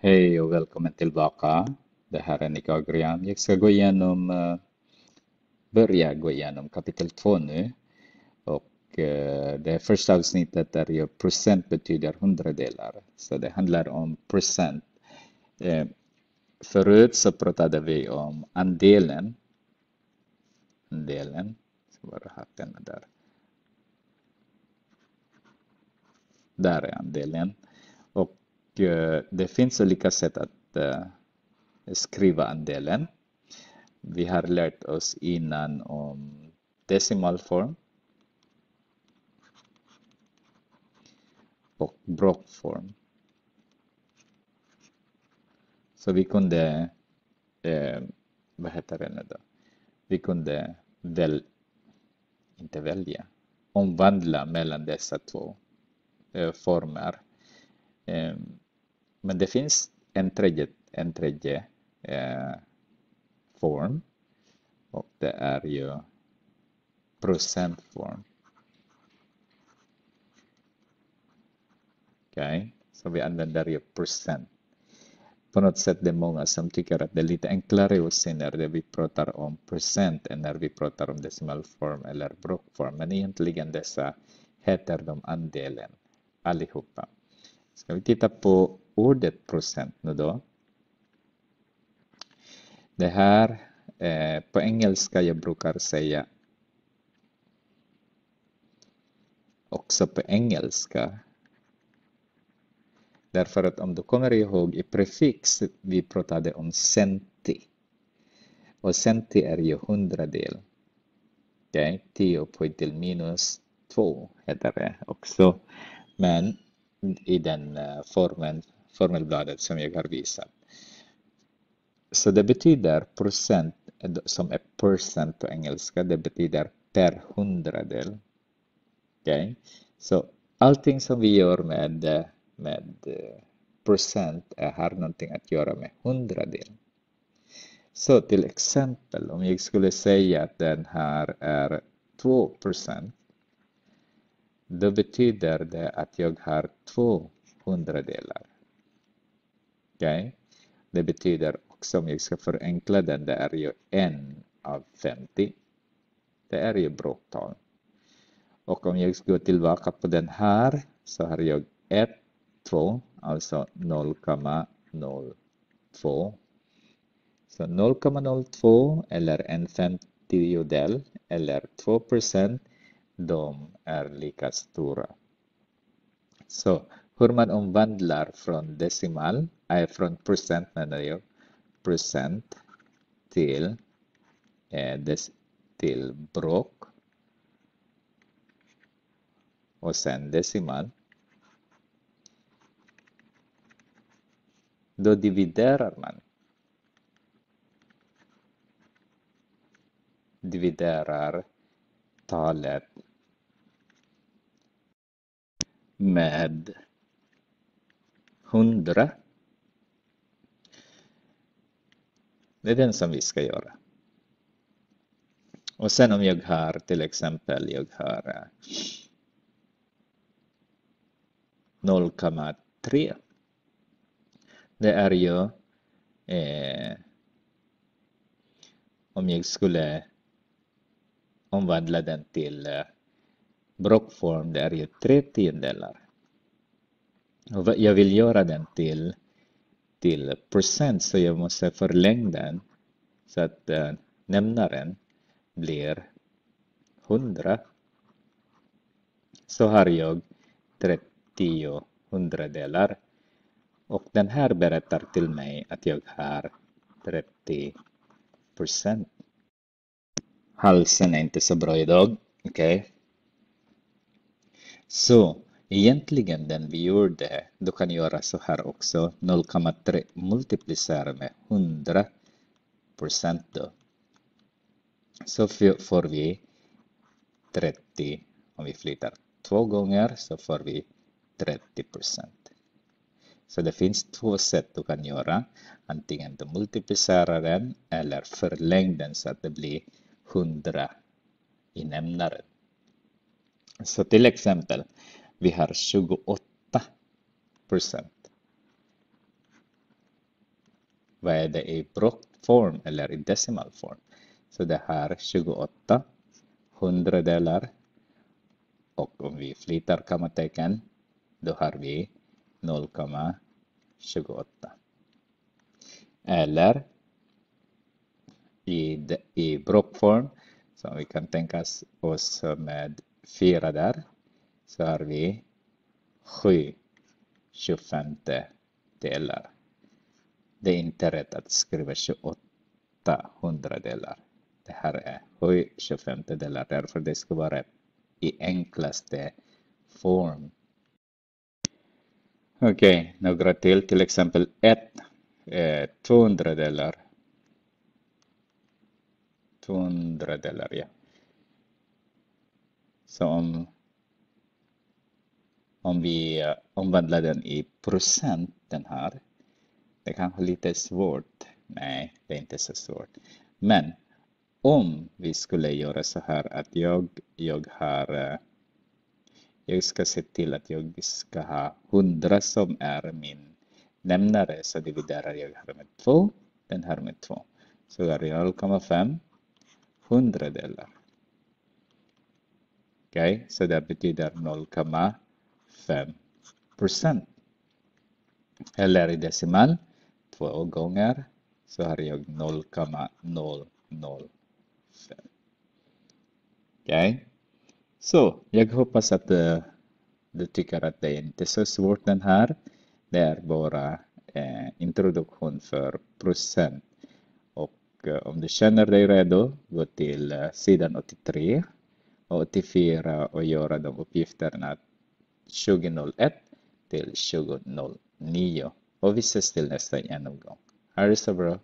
Hej och välkommen tillbaka. Det här är Nika Agrian. Jag ska gå igenom, eh, börja gå igenom kapitel 2 nu. Och eh, det första avsnittet där ju procent betyder hundradelar. Så det handlar om procent. Eh, förut så pratade vi om andelen. Andelen. Där är andelen. Eh, det finns olika sätt att eh, skriva andelen. Vi har lärt oss innan om decimalform och blockform. Så vi kunde, eh, vad heter det nu då? Vi kunde väl, inte välja, omvandla mellan dessa två eh, former. Eh, men det finns en tredje, en tredje eh, form och det är ju procentform. Okej, okay. så vi använder ju procent. På något sätt det är många som tycker att det är lite enklare att se när vi pratar om procent än när vi pratar om decimalform eller blockform. Men egentligen dessa heter de andelen allihopa. Ska vi titta på ordet procent nu då. Det här, eh, på engelska jag brukar säga också på engelska. Därför att om du kommer ihåg i prefix, vi pratade om centi. Och centi är ju hundradel. det är 10 upphöjt till minus 2 heter det också. Men i den eh, formen formelbladet som jag har visat. Så det betyder procent, som är percent på engelska, det betyder per hundradel. Okay? Så allting som vi gör med, med eh, procent har någonting att göra med hundradel. Så till exempel om jag skulle säga att den här är 2 procent då betyder det att jag har två hundradelar. Okay? Det betyder också om jag ska förenkla den, det är ju en av 50. Det är ju bråktal. Och om jag går tillbaka på den här så har jag 1, 2, alltså 0,02. Så 0,02 eller en femtiodel eller 2 de är lika stora. Så hur man omvandlar från decimal är från procent menar jag, procent till, eh, des, till bråk och sen decimal. Då dividerar man. Dividerar talet med hundra Det är den som vi ska göra. Och sen om jag har till exempel, jag har 0,3. Eh, det är ju eh, om jag skulle omvandla den till eh, blockform, det är ju tre tiondelar. Och jag vill göra den till till procent så jag måste förlänga den så att eh, nämnaren blir 100 så har jag 30 hundradelar och den här berättar till mig att jag har 30 procent. Halsen är inte så bra idag, okej? Okay. Så egentligen den vi gjorde, du kan göra så här också, 0,3 multiplicera med 100 procent då. Så får vi 30, om vi flyttar två gånger så får vi 30 procent. Så det finns två sätt du kan göra, antingen du multiplicerar den eller förläng den så att det blir 100 i nämnaren. Så till exempel vi har 28 procent. Vad är det i blockform eller i decimalform? Så det här 28 hundradelar och om vi flyttar kammatecken då har vi 0,28. Eller i, de, i blockform som vi kan tänka oss med 4 där så har vi 7 25 delar. Det är inte rätt att skriva 28 hundradelar. Det här är 7 25 delar därför det ska vara i enklaste form. Okej, okay, några till, till exempel 1 är 200 delar. 200 delar, ja. Så om om vi eh, omvandlar den i procent den här. Det kanske är lite svårt. Nej, det är inte så svårt. Men om vi skulle göra så här att jag, jag har eh, jag ska se till att jag ska ha 100 som är min nämnare så dividerar jag här med 2 den här med 2 så är det 0,5 hundradelar okej okay, så det betyder 0, 5%. Eller i decimal, två gånger, så har jag 0,005. Okej. Okay. Så, jag hoppas att uh, du tycker att det är inte är så svårt den här. Det är bara uh, introduktion för procent. Och uh, om du känner dig redo, gå till sidan 83 och 84 och göra de uppgifterna 2001 till 2009. Och vi ses till nästa genomgång. Här är så bra.